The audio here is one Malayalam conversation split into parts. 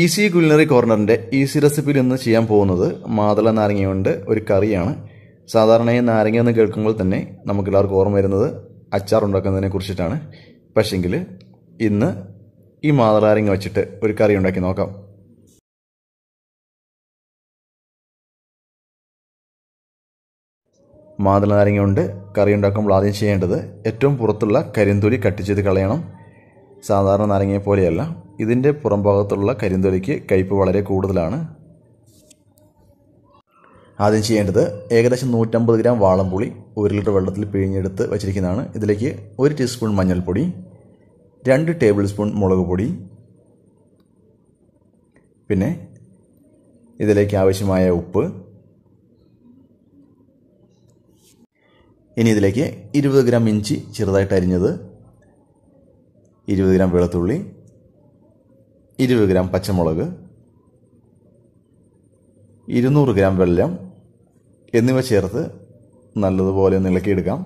ഈസി കുലിനറി കോർണറിൻ്റെ ഈസി റെസിപ്പിൽ ഇന്ന് ചെയ്യാൻ പോകുന്നത് മാതള നാരങ്ങ കൊണ്ട് ഒരു കറിയാണ് സാധാരണയായി നാരങ്ങ എന്ന് കേൾക്കുമ്പോൾ തന്നെ നമുക്ക് എല്ലാവർക്കും ഓർമ്മ വരുന്നത് അച്ചാർ ഉണ്ടാക്കുന്നതിനെ കുറിച്ചിട്ടാണ് പക്ഷെങ്കിൽ ഇന്ന് ഈ മാതള നാരങ്ങ വെച്ചിട്ട് ഒരു കറി ഉണ്ടാക്കി നോക്കാം മാതള നാരങ്ങ കൊണ്ട് കറി ഉണ്ടാക്കുമ്പോൾ ആദ്യം ചെയ്യേണ്ടത് ഏറ്റവും പുറത്തുള്ള കരിന്തൊലി കട്ട് ചെയ്ത് കളയണം സാധാരണ നാരങ്ങയെ പോലെയല്ല ഇതിൻ്റെ ഭാഗത്തുള്ള കരിന്തൊലിക്ക് കയ്പ് വളരെ കൂടുതലാണ് ആദ്യം ചെയ്യേണ്ടത് ഏകദേശം നൂറ്റമ്പത് ഗ്രാം വാളംപുളി ഒരു ലിറ്റർ വെള്ളത്തിൽ പിഴിഞ്ഞെടുത്ത് വച്ചിരിക്കുന്നതാണ് ഇതിലേക്ക് ഒരു ടീസ്പൂൺ മഞ്ഞൾപ്പൊടി രണ്ട് ടേബിൾ സ്പൂൺ മുളക് പൊടി പിന്നെ ഇതിലേക്ക് ആവശ്യമായ ഉപ്പ് ഇനി ഇതിലേക്ക് ഇരുപത് ഗ്രാം ഇഞ്ചി ചെറുതായിട്ട് അരിഞ്ഞത് ഇരുപത് ഗ്രാം വെളുത്തുള്ളി ഇരുപത് ഗ്രാം പച്ചമുളക് ഇരുന്നൂറ് ഗ്രാം വെള്ളം എന്നിവ ചേർത്ത് നല്ലതുപോലെ ഒന്ന് ഇളക്കിയെടുക്കാം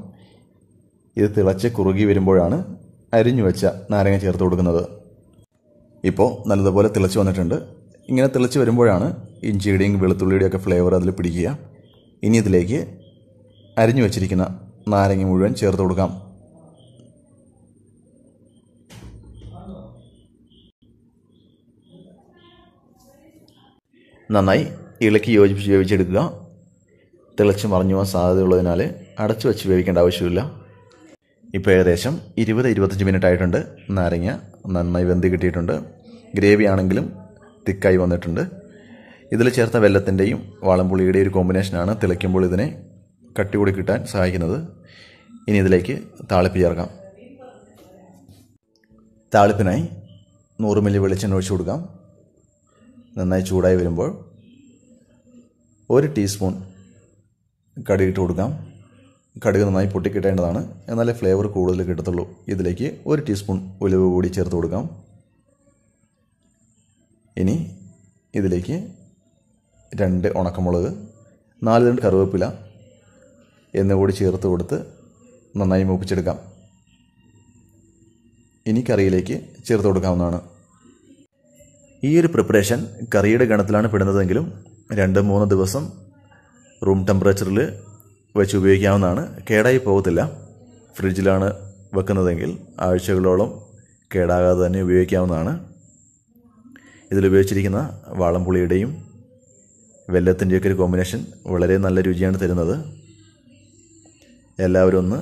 ഇത് തിളച്ച് കുറുകി വരുമ്പോഴാണ് അരിഞ്ഞു വെച്ച നാരങ്ങ ചേർത്ത് കൊടുക്കുന്നത് ഇപ്പോൾ നല്ലതുപോലെ തിളച്ച് വന്നിട്ടുണ്ട് ഇങ്ങനെ തിളച്ച് വരുമ്പോഴാണ് ഇഞ്ചിയുടെയും വെളുത്തുള്ളിയുടെയും ഒക്കെ ഫ്ലേവർ അതിൽ പിടിക്കുക ഇനി ഇതിലേക്ക് അരിഞ്ഞു വെച്ചിരിക്കുന്ന നാരങ്ങ മുഴുവൻ ചേർത്ത് കൊടുക്കാം നന്നായി ഇളക്കി യോജിപ്പിച്ച് വേവിച്ചെടുക്കുക തിളച്ച് മറിഞ്ഞു പോകാൻ സാധ്യതയുള്ളതിനാൽ അടച്ചു വെച്ച് വേവിക്കേണ്ട ആവശ്യമില്ല ഇപ്പോൾ ഏകദേശം ഇരുപത് ഇരുപത്തഞ്ച് മിനിറ്റ് ആയിട്ടുണ്ട് നാരങ്ങ നന്നായി വെന്ത് കിട്ടിയിട്ടുണ്ട് ഗ്രേവി ആണെങ്കിലും തിക്കായി വന്നിട്ടുണ്ട് ഇതിൽ ചേർത്ത വെല്ലത്തിൻ്റെയും വാളംപുളിയുടെ ഒരു കോമ്പിനേഷനാണ് തിളയ്ക്കുമ്പോൾ ഇതിനെ കട്ടി കൂടി കിട്ടാൻ സഹായിക്കുന്നത് ഇനി ഇതിലേക്ക് താളിപ്പ് ചേർക്കാം താളിപ്പിനായി നൂറ് മില്ലി വെളിച്ചെണ്ണ ഒഴിച്ചു കൊടുക്കാം നന്നായി ചൂടായി വരുമ്പോൾ ഒരു ടീസ്പൂൺ കടുക് ഇട്ട് കൊടുക്കാം കടുക് നന്നായി പൊട്ടിക്കിട്ടേണ്ടതാണ് എന്നാലേ ഫ്ലേവർ കൂടുതൽ കിട്ടത്തുള്ളൂ ഇതിലേക്ക് ഒരു ടീസ്പൂൺ ഉലുവ കൂടി ചേർത്ത് കൊടുക്കാം ഇനി ഇതിലേക്ക് രണ്ട് ഉണക്കമുളക് നാല് രണ്ട് കറിവേപ്പില എന്നു കൂടി ചേർത്ത് കൊടുത്ത് നന്നായി മൂപ്പിച്ചെടുക്കാം ഇനി കറിയിലേക്ക് ചേർത്ത് കൊടുക്കാവുന്നതാണ് ഈ ഒരു പ്രിപ്പറേഷൻ കറിയുടെ ഗണത്തിലാണ് പെടുന്നതെങ്കിലും രണ്ട് മൂന്ന് ദിവസം റൂം ടെമ്പറേച്ചറിൽ വെച്ച് ഉപയോഗിക്കാവുന്നതാണ് കേടായി പോകത്തില്ല ഫ്രിഡ്ജിലാണ് വെക്കുന്നതെങ്കിൽ ആഴ്ചകളോളം കേടാകാതെ തന്നെ ഉപയോഗിക്കാവുന്നതാണ് ഇതിലുപയോഗിച്ചിരിക്കുന്ന വാളംപുളിയുടെയും വെല്ലത്തിൻ്റെയൊക്കെ ഒരു കോമ്പിനേഷൻ വളരെ നല്ല രുചിയാണ് തരുന്നത് എല്ലാവരും ഒന്ന്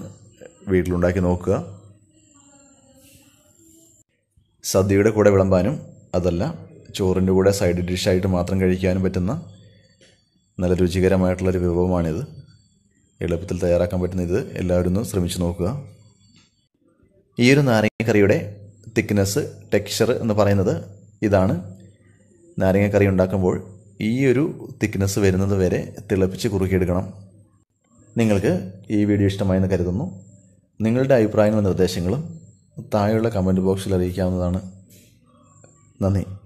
വീട്ടിലുണ്ടാക്കി നോക്കുക സദ്യയുടെ കൂടെ വിളമ്പാനും അതല്ല ചോറിൻ്റെ കൂടെ സൈഡ് ഡിഷായിട്ട് മാത്രം കഴിക്കാനും പറ്റുന്ന നല്ല രുചികരമായിട്ടുള്ളൊരു വിഭവമാണിത് എളുപ്പത്തിൽ തയ്യാറാക്കാൻ പറ്റുന്ന ഇത് എല്ലാവരും ഒന്ന് ശ്രമിച്ചു നോക്കുക ഈ ഒരു നാരങ്ങക്കറിയുടെ തിക്നെസ് ടെക്സ്ചർ എന്ന് പറയുന്നത് ഇതാണ് നാരങ്ങക്കറി ഉണ്ടാക്കുമ്പോൾ ഈ ഒരു തിക്നെസ് വരുന്നത് വരെ തിളപ്പിച്ച് കുറുക്കിയെടുക്കണം നിങ്ങൾക്ക് ഈ വീഡിയോ ഇഷ്ടമായെന്ന് കരുതുന്നു നിങ്ങളുടെ അഭിപ്രായങ്ങളും നിർദ്ദേശങ്ങളും താഴെയുള്ള കമൻറ്റ് ബോക്സിൽ അറിയിക്കാവുന്നതാണ് നന്ദി